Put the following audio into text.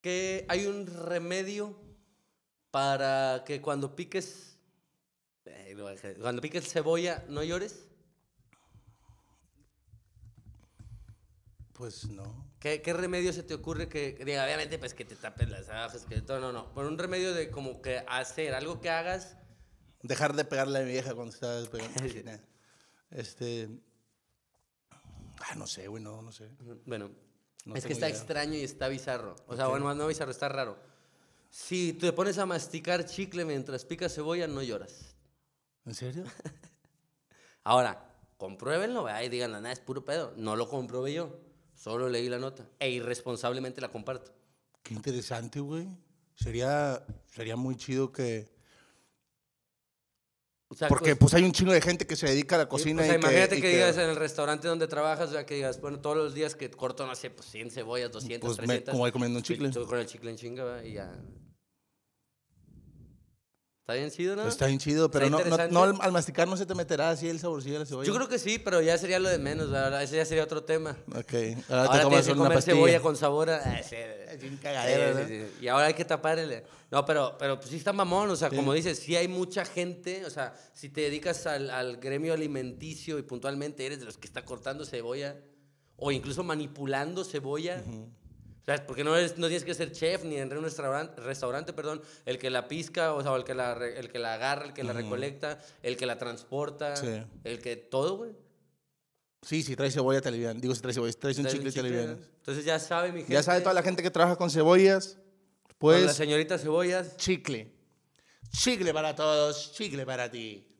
que hay un remedio para que cuando piques, eh, cuando piques cebolla no llores? Pues no. ¿Qué, remedio se te ocurre que, obviamente, pues que te tapes las ajas, que todo, no, no. por un remedio de como que hacer, algo que hagas. Dejar de pegarle a mi vieja cuando está pegando. este. Ah, no sé, güey, no, no sé. Bueno, es que está extraño y está bizarro. O sea, bueno, bueno, no bizarro, está raro. Si te pones a masticar chicle mientras picas cebolla, no lloras. ¿En serio? Ahora, compruébenlo, vea, y digan, ah, nada, es puro pedo. No lo comprobé yo, solo leí la nota e irresponsablemente la comparto. Qué interesante, güey. Sería, sería muy chido que o sea, Porque pues, hay un chingo de gente que se dedica a la pues, cocina. imagínate que, digas en el restaurante donde trabajas, que digas, bueno, todos los días que corto, no sé, pues 100 cebollas, 200, 300. Pues, me, como voy comiendo un chicle. Estoy tú con el chicle en chinga, y ya Está bien chido, ¿no? Está bien chido, pero no, al masticar no se te meterá así el saborcillo de la cebolla. Yo creo que sí, pero ya sería lo de menos, ¿verdad? Ese ya sería otro tema. Ok. Ahora, tienes que comer cebolla con sabor a... Ah, es un cagadero, Y ahora hay que taparle No, pero, pero pues sí está mamón, o sea, como dices, si hay mucha gente, o sea, si te dedicas al, gremio alimenticio y puntualmente eres de los que está cortando cebolla o incluso manipulando cebolla porque no, no tienes que ser chef ni en un restaurante, perdón, el que la pisca, o sea, el que la, el que la agarra, el que la recolecta, el que la transporta, el que todo, güey. Sí, si traes cebolla te alivian. Digo, si traes cebolla, traes un chicle, te alivian. Entonces ya sabe mi gente. Ya sabe toda la gente que trabaja con cebollas. Pues. Con la pues, señorita cebollas. Chicle. Chicle para todos, chicle para ti.